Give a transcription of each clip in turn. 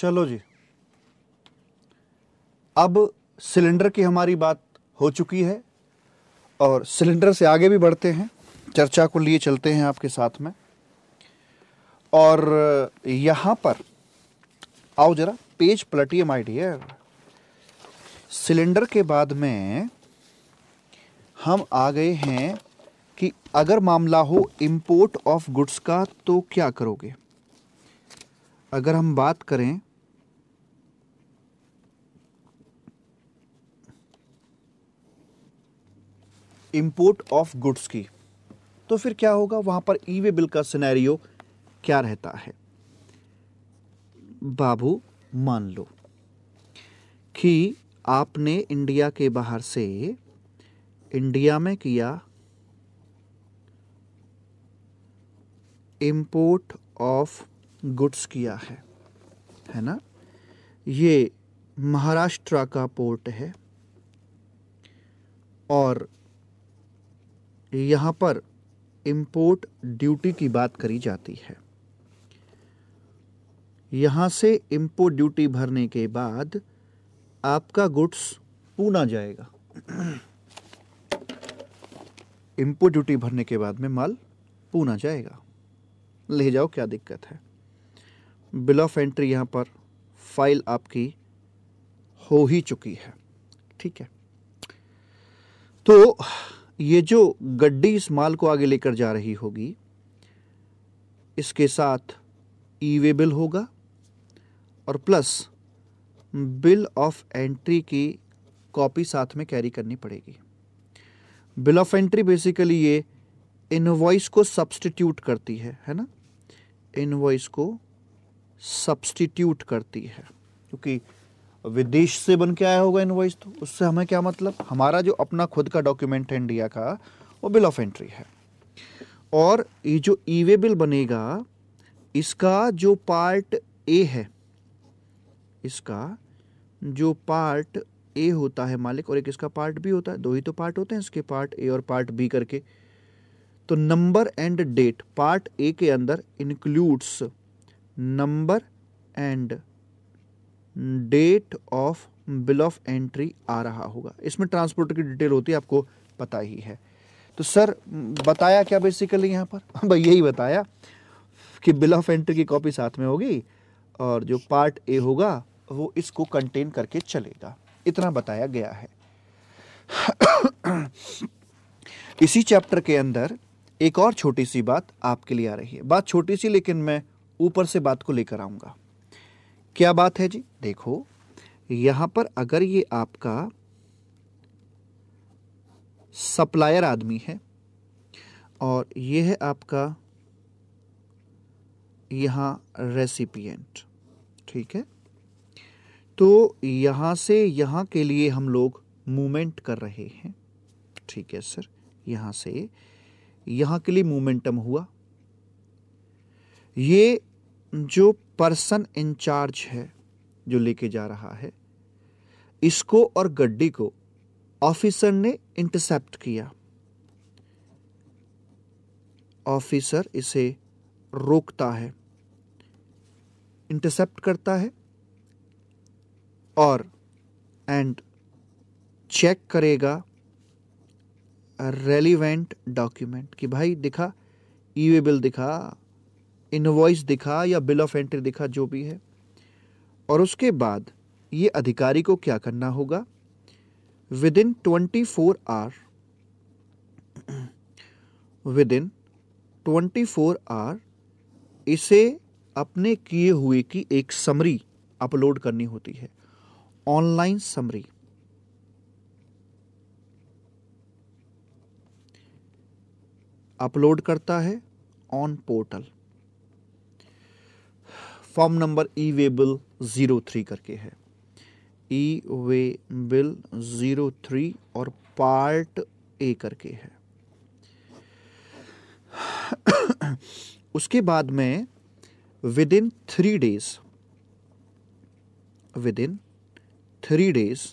चलो जी अब सिलेंडर की हमारी बात हो चुकी है और सिलेंडर से आगे भी बढ़ते हैं चर्चा को लिए चलते हैं आपके साथ में और यहाँ पर आओ जरा पेज पलटिए माय डियर सिलेंडर के बाद में हम आ गए हैं कि अगर मामला हो इंपोर्ट ऑफ गुड्स का तो क्या करोगे अगर हम बात करें इम्पोर्ट ऑफ गुड्स की तो फिर क्या होगा वहां पर ई वे बिल का सिनेरियो क्या रहता है बाबू मान लो कि आपने इंडिया के बाहर से इंडिया में किया इम्पोर्ट ऑफ गुड्स किया है है ना ये महाराष्ट्र का पोर्ट है और यहाँ पर इम्पोर्ट ड्यूटी की बात करी जाती है यहाँ से इम्पोर्ट ड्यूटी भरने के बाद आपका गुड्स पूना जाएगा इम्पोर्ट ड्यूटी भरने के बाद में माल पूना जाएगा ले जाओ क्या दिक्कत है बिल ऑफ एंट्री यहाँ पर फाइल आपकी हो ही चुकी है ठीक है तो ये जो गड्डी इस माल को आगे लेकर जा रही होगी इसके साथ ई वे बिल होगा और प्लस बिल ऑफ एंट्री की कॉपी साथ में कैरी करनी पड़ेगी बिल ऑफ एंट्री बेसिकली ये इनवॉइस को सब्सटीट्यूट करती है है ना इनवॉइस को सब्सटीट्यूट करती है क्योंकि विदेश से बन के आया होगा इन्वॉइस तो उससे हमें क्या मतलब हमारा जो अपना खुद का डॉक्यूमेंट है इंडिया का वो बिल ऑफ एंट्री है और ये जो ई वे बिल बनेगा इसका जो पार्ट ए है इसका जो पार्ट ए होता है मालिक और एक इसका पार्ट बी होता है दो ही तो पार्ट होते हैं इसके पार्ट ए और पार्ट बी करके तो number and date part A के अंदर includes number and date of bill of entry आ रहा होगा इसमें ट्रांसपोर्टर की डिटेल होती है आपको पता ही है तो सर बताया क्या बेसिकली यहाँ पर भाई यही बताया कि बिल ऑफ एंट्री की कॉपी साथ में होगी और जो पार्ट ए होगा वो इसको कंटेन करके चलेगा इतना बताया गया है इसी चैप्टर के अंदर एक और छोटी सी बात आपके लिए आ रही है बात छोटी सी लेकिन मैं ऊपर से बात को लेकर आऊंगा क्या बात है जी देखो यहां पर अगर ये आपका सप्लायर आदमी है और ये है आपका यहां रेसिपिएंट ठीक है तो यहां से यहां के लिए हम लोग मूवमेंट कर रहे हैं ठीक है सर यहां से यहां के लिए मोमेंटम हुआ ये जो पर्सन इंचार्ज है जो लेके जा रहा है इसको और गड्डी को ऑफिसर ने इंटरसेप्ट किया ऑफिसर इसे रोकता है इंटरसेप्ट करता है और एंड चेक करेगा रेलिवेंट डॉक्यूमेंट कि भाई दिखा ई वे बिल दिखा इनवॉइस दिखा या बिल ऑफ एंट्री दिखा जो भी है और उसके बाद ये अधिकारी को क्या करना होगा within twenty four hour within twenty four hour इसे अपने किए हुए की एक समरी अपलोड करनी होती है ऑनलाइन समरी अपलोड करता है on portal form number E way bill zero three करके है E way bill zero three और पार्ट ए करके है उसके बाद में within three days within three days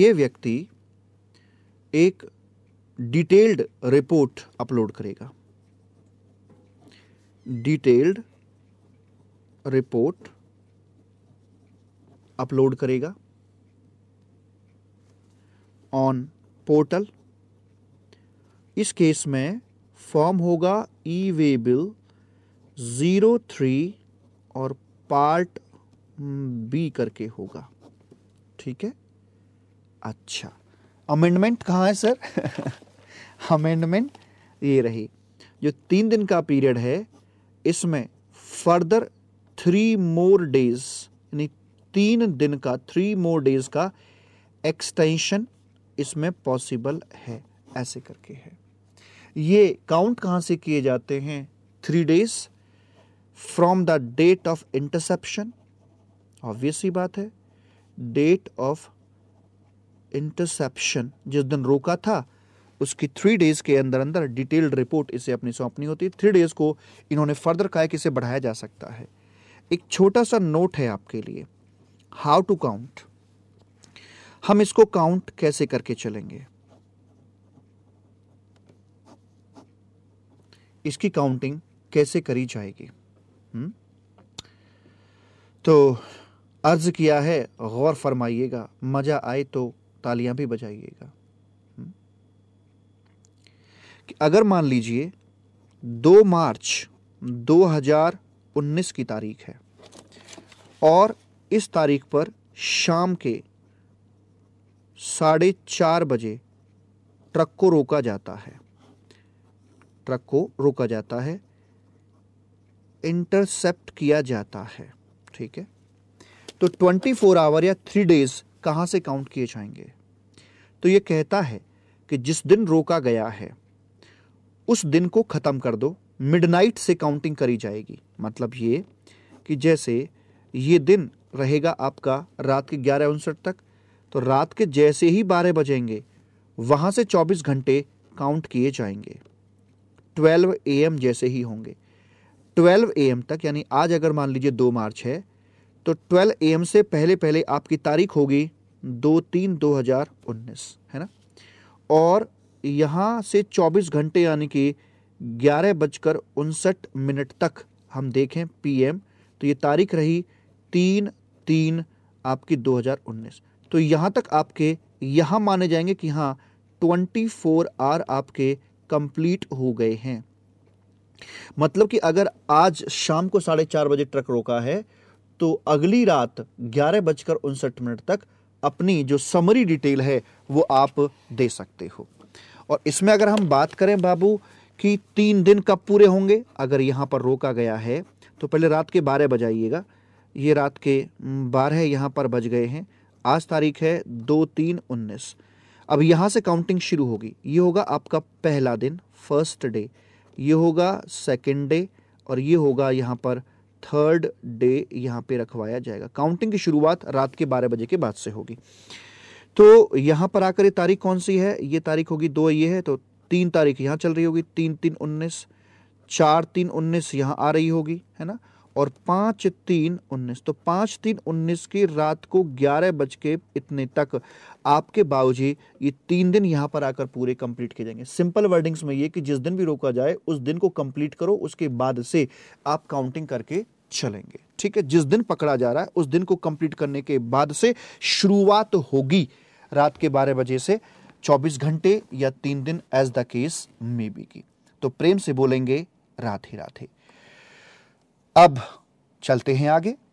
ये व्यक्ति एक डिटेल्ड रिपोर्ट अपलोड करेगा डिटेल्ड रिपोर्ट अपलोड करेगा ऑन पोर्टल इस केस में फॉर्म होगा E way bill zero three और पार्ट बी करके होगा ठीक है अच्छा अमेंडमेंट कहाँ है सर अमेंडमेंट ये रही जो तीन दिन का पीरियड है इसमें फर्दर थ्री मोर डेज यानी तीन दिन का थ्री मोर डेज का एक्सटेंशन इसमें पॉसिबल है ऐसे करके है ये काउंट कहाँ से किए जाते हैं three days from the date of interception obvious ही बात है डेट ऑफ इंटरसेप्शन जिस दिन रोका था उसकी थ्री डेज के अंदर अंदर डिटेल्ड रिपोर्ट इसे अपनी सौंपनी होती है थ्री डेज को इन्होंने फर्दर कहा कि इसे बढ़ाया जा सकता है एक छोटा सा नोट है आपके लिए हाउ टू काउंट हम इसको काउंट कैसे करके चलेंगे इसकी काउंटिंग कैसे करी जाएगी हुँ? हम्म? तो अर्ज किया है गौर फरमाइएगा मज़ा आए तो तालियां भी बजाइएगा हम्म? अगर मान लीजिए 2 मार्च हजार 19 की तारीख है और इस तारीख पर शाम के साढ़े चार बजे ट्रक को रोका जाता है ट्रक को रोका जाता है इंटरसेप्ट किया जाता है ठीक है तो 24 आवर या थ्री डेज कहाँ से काउंट किए जाएंगे तो ये कहता है कि जिस दिन रोका गया है उस दिन को ख़त्म कर दो मिडनाइट से काउंटिंग करी जाएगी मतलब ये कि जैसे ये दिन रहेगा आपका रात के ग्यारह उनसठ तक तो रात के जैसे ही बारह बजेंगे वहाँ से चौबीस घंटे काउंट किए जाएंगे ट्वेल्व ए एम जैसे ही होंगे ट्वेल्व ए एम तक यानी आज अगर मान लीजिए दो मार्च है तो ट्वेल्व ए एम से पहले पहले आपकी तारीख होगी दो तीन दो हज़ार उन्नीस है ना और यहाँ से चौबीस घंटे यानी कि ग्यारह बजकर उनसठ मिनट तक हम देखें पीएम तो ये तारीख रही तीन तीन आपकी 2019 तो यहाँ तक आपके यहाँ माने जाएंगे कि हाँ 24 आर आपके कंप्लीट हो गए हैं मतलब कि अगर आज शाम को साढ़े चार बजे ट्रक रोका है तो अगली रात ग्यारह बजकर उनसठ मिनट तक अपनी जो समरी डिटेल है वो आप दे सकते हो और इसमें अगर हम बात करें बाबू कि तीन दिन कब पूरे होंगे अगर यहाँ पर रोका गया है तो पहले रात के बारह बजाइएगा ये रात के बारह यहाँ पर बज गए हैं आज तारीख है दो तीन उन्नीस अब यहाँ से काउंटिंग शुरू होगी ये होगा आपका पहला दिन फर्स्ट डे ये होगा सेकेंड डे और ये होगा यहाँ पर थर्ड डे यहाँ पे रखवाया जाएगा काउंटिंग की शुरुआत रात के बारह बजे के बाद से होगी तो यहाँ पर आकर ये तारीख कौन सी है ये तारीख होगी दो ये है तो तीन तारीख यहाँ चल रही होगी तीन तीन उन्नीस चार तीन उन्नीस यहाँ आ रही होगी है ना और पाँच तीन उन्नीस तो पाँच तीन उन्नीस की रात को ग्यारह बज के इतने तक आपके बाबूजी ये तीन दिन यहाँ पर आकर पूरे कंप्लीट किए जाएंगे सिंपल वर्डिंग्स में ये कि जिस दिन भी रोका जाए उस दिन को कंप्लीट करो उसके बाद से आप काउंटिंग करके चलेंगे ठीक है जिस दिन पकड़ा जा रहा है उस दिन को कंप्लीट करने के बाद से शुरुआत होगी रात के बारह बजे से 24 घंटे या तीन दिन as the case may be की तो प्रेम से बोलेंगे राधे राधे अब चलते हैं आगे